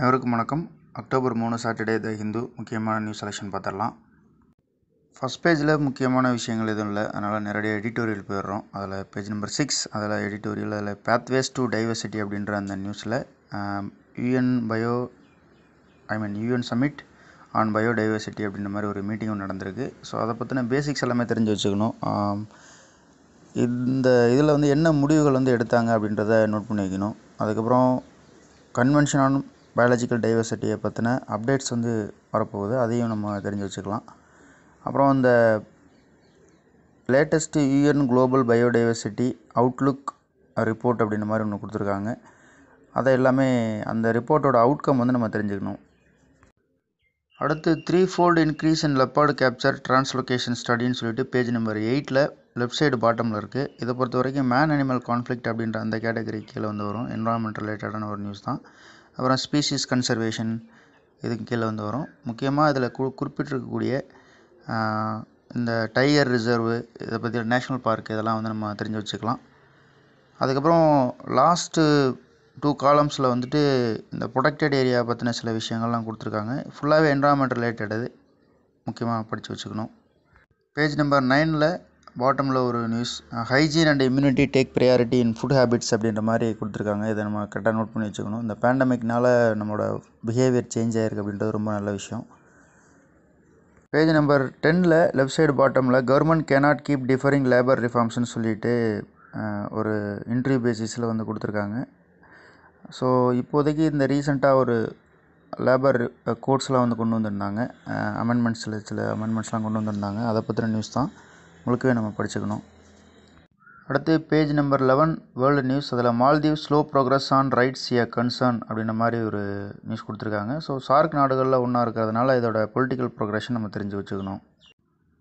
அனைவருக்கும் வணக்கம் அக்டோபர் மூணு சாட்டர்டே த ஹிந்து முக்கியமான நியூஸ் செலெக்ஷன் பார்த்துடலாம் ஃபஸ்ட் பேஜில் முக்கியமான விஷயங்கள் எதுவும் இல்லை அதனால் நேரடியாக எடிட்டோரியல் போயிடுறோம் அதில் பேஜ் நம்பர் சிக்ஸ் அதில் எடிட்டோரியல் அதில் பேத்வேஸ் டு டைவர்சிட்டி அப்படின்ற அந்த நியூஸில் UN bio I mean UN summit on biodiversity அப்படின்ற மாதிரி ஒரு மீட்டிங்கும் நடந்திருக்கு ஸோ அதை பற்றின பேசிக்ஸ் எல்லாமே தெரிஞ்சு வச்சுக்கணும் இந்த இதில் வந்து என்ன முடிவுகள் வந்து எடுத்தாங்க அப்படின்றத நோட் பண்ணி வைக்கணும் அதுக்கப்புறம் கன்வென்ஷன் ஆன் பயாலஜிக்கல் டைவர்சிட்டியை பற்றின அப்டேட்ஸ் வந்து வரப்போகுது அதையும் நம்ம தெரிஞ்சு வச்சுக்கலாம் அப்புறம் அந்த latest UN global biodiversity outlook report அப்படின்ற மாதிரி ஒன்று கொடுத்துருக்காங்க அதை எல்லாமே அந்த ரிப்போர்ட்டோட அவுட்கம் வந்து நம்ம தெரிஞ்சுக்கணும் அடுத்து three fold increase in leopard capture translocation ஸ்டடின்னு சொல்லிட்டு பேஜ் நம்பர் எயிட்டில் லெஃப்ட் சைடு பாட்டமில் இருக்குது இதை பொறுத்த வரைக்கும் மேன் அனிமல் கான்ஃப்ளிக்ட் அப்படின்ற அந்த கேட்டகரி கீழே வந்து வரும் என்வரான்மெண்ட் ரிலேட்டடான ஒரு நியூஸ் தான் அப்புறம் ஸ்பீஷிஸ் கன்சர்வேஷன் இதுக்கு கீழே வந்து வரும் முக்கியமாக இதில் கு குறிப்பிட்டிருக்கக்கூடிய இந்த டைகர் ரிசர்வு இதை பற்றி நேஷ்னல் பார்க் இதெல்லாம் வந்து நம்ம தெரிஞ்சு வச்சுக்கலாம் அதுக்கப்புறம் லாஸ்ட்டு டூ காலம்ஸில் வந்துட்டு இந்த ப்ரொடக்டட் ஏரியா பற்றின சில விஷயங்கள்லாம் கொடுத்துருக்காங்க ஃபுல்லாகவே என்வரான்மெண்ட் ரிலேட்டடு முக்கியமாக படித்து வச்சுக்கணும் பேஜ் நம்பர் நைனில் பாட்டமில் ஒரு news hygiene and immunity take priority in food habits அப்படின்ற மாதிரி கொடுத்துருக்காங்க இதை நம்ம கரெக்டாக நோட் பண்ணி வச்சுக்கணும் இந்த பேண்டமிக்னால் நம்மளோட பிஹேவியர் சேஞ்ச் ஆகிருக்கு அப்படின்றது ரொம்ப நல்ல விஷயம் பேஜ் நம்பர் டெனில் லெஃப்ட் சைடு பாட்டமில் government cannot keep deferring labour ரிஃபார்ம்ஸ்னு சொல்லிட்டு ஒரு இன்டர்வியூ பேசிஸில் வந்து கொடுத்துருக்காங்க ஸோ இப்போதைக்கு இந்த ரீசெண்டாக ஒரு லேபர் கோட்ஸ்லாம் வந்து கொண்டு வந்திருந்தாங்க அமெண்ட்மெண்ட்ஸில் சில அமெண்ட்மெண்ட்ஸ்லாம் கொண்டு வந்திருந்தாங்க அதை பற்றின நியூஸ் தான் முழுக்கவே நம்ம படிச்சுக்கணும் அடுத்து page number eleven world news அதில் Maldive slow progress on rights a concern அப்படின்ற மாதிரி ஒரு நியூஸ் கொடுத்துருக்காங்க ஸோ சார்க் நாடுகளில் ஒன்றா இருக்கிறதுனால இதோட பொலிட்டிக்கல் ப்ரோக்ரஷன் நம்ம தெரிஞ்சு வச்சுக்கணும்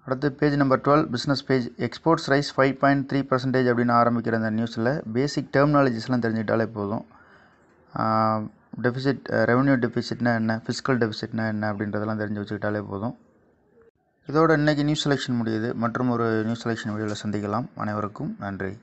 அடுத்து page number twelve business page exports rise five point three percentage அப்படின்னு ஆரம்பிக்கிற அந்த நியூஸில் பேசிக் டெர்மினாலஜிஸ்லாம் தெரிஞ்சுக்கிட்டாலே போதும் டெஃபிசிட் ரெவன்யூ டெஃபிசிட்னா என்ன ஃபிஸிக்கல் டெஃபிசிட்னா என்ன அப்படின்றதெல்லாம் தெரிஞ்சு வச்சுக்கிட்டாலே போதும் இதோடு இன்றைக்கி நியூஸ் செலெக்ஷன் முடியுது மற்றும் ஒரு நியூஸ் செலெக்ஷன் வீடியோவில் சந்திக்கலாம் அனைவருக்கும் நன்றி